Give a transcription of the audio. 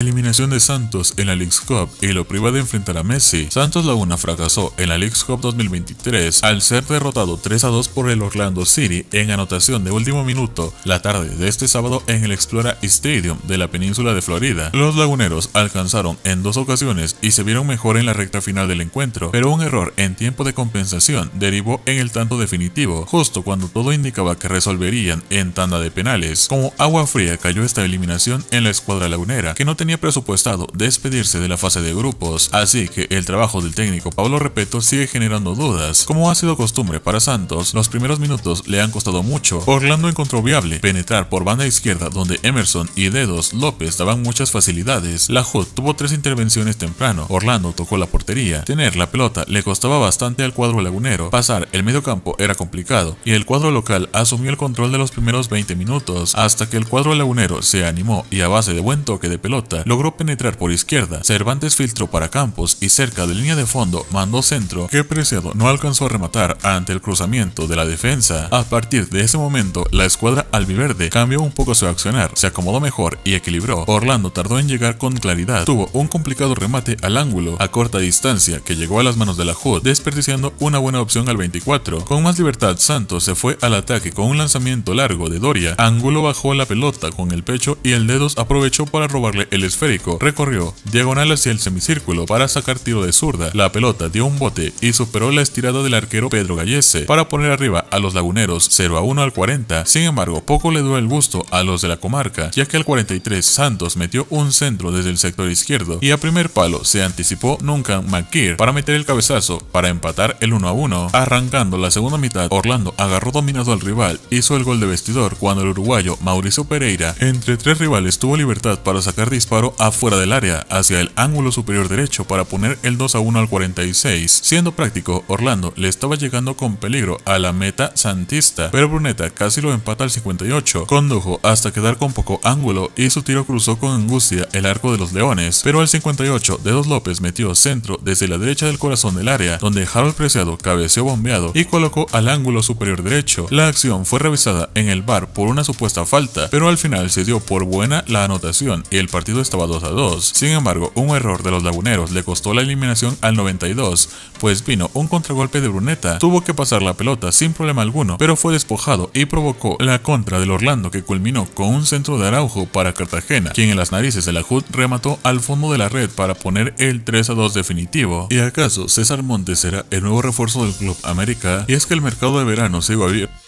Eliminación de Santos en la Leagues Cup y lo priva de enfrentar a Messi. Santos Laguna fracasó en la Leagues Cup 2023 al ser derrotado 3 a 2 por el Orlando City en anotación de último minuto la tarde de este sábado en el Explora Stadium de la península de Florida. Los laguneros alcanzaron en dos ocasiones y se vieron mejor en la recta final del encuentro, pero un error en tiempo de compensación derivó en el tanto definitivo, justo cuando todo indicaba que resolverían en tanda de penales. Como agua fría cayó esta eliminación en la escuadra lagunera, que no tenía tenía presupuestado despedirse de la fase de grupos, así que el trabajo del técnico Pablo Repeto sigue generando dudas. Como ha sido costumbre para Santos, los primeros minutos le han costado mucho. Orlando encontró viable penetrar por banda izquierda donde Emerson y Dedos López daban muchas facilidades. La HUD tuvo tres intervenciones temprano, Orlando tocó la portería, tener la pelota le costaba bastante al cuadro lagunero, pasar el medio campo era complicado y el cuadro local asumió el control de los primeros 20 minutos hasta que el cuadro lagunero se animó y a base de buen toque de pelota logró penetrar por izquierda, Cervantes filtró para Campos y cerca de línea de fondo mandó centro que Preciado no alcanzó a rematar ante el cruzamiento de la defensa. A partir de ese momento, la escuadra albiverde cambió un poco su accionar, se acomodó mejor y equilibró. Orlando tardó en llegar con claridad, tuvo un complicado remate al ángulo a corta distancia que llegó a las manos de la HUD, desperdiciando una buena opción al 24. Con más libertad, Santos se fue al ataque con un lanzamiento largo de Doria. Ángulo bajó la pelota con el pecho y el dedos aprovechó para robarle el esférico recorrió diagonal hacia el semicírculo para sacar tiro de zurda, la pelota dio un bote y superó la estirada del arquero Pedro Gallese para poner arriba a los laguneros 0 a 1 al 40, sin embargo poco le dio el gusto a los de la comarca, ya que al 43 Santos metió un centro desde el sector izquierdo y a primer palo se anticipó Nunca McKeer para meter el cabezazo para empatar el 1 a 1. Arrancando la segunda mitad, Orlando agarró dominado al rival, hizo el gol de vestidor cuando el uruguayo Mauricio Pereira entre tres rivales tuvo libertad para sacar disparos afuera del área, hacia el ángulo superior derecho para poner el 2 a 1 al 46. Siendo práctico, Orlando le estaba llegando con peligro a la meta santista, pero Bruneta casi lo empata al 58. Condujo hasta quedar con poco ángulo y su tiro cruzó con angustia el arco de los Leones, pero al 58 Dedos López metió centro desde la derecha del corazón del área, donde Harold Preciado cabeceó bombeado y colocó al ángulo superior derecho. La acción fue revisada en el bar por una supuesta falta, pero al final se dio por buena la anotación y el partido estaba 2 a 2. Sin embargo, un error de los laguneros le costó la eliminación al 92, pues vino un contragolpe de Bruneta, tuvo que pasar la pelota sin problema alguno, pero fue despojado y provocó la contra del Orlando que culminó con un centro de Araujo para Cartagena, quien en las narices de la HUD remató al fondo de la red para poner el 3 a 2 definitivo. ¿Y acaso César Montes será el nuevo refuerzo del Club América? Y es que el mercado de verano se a abierto.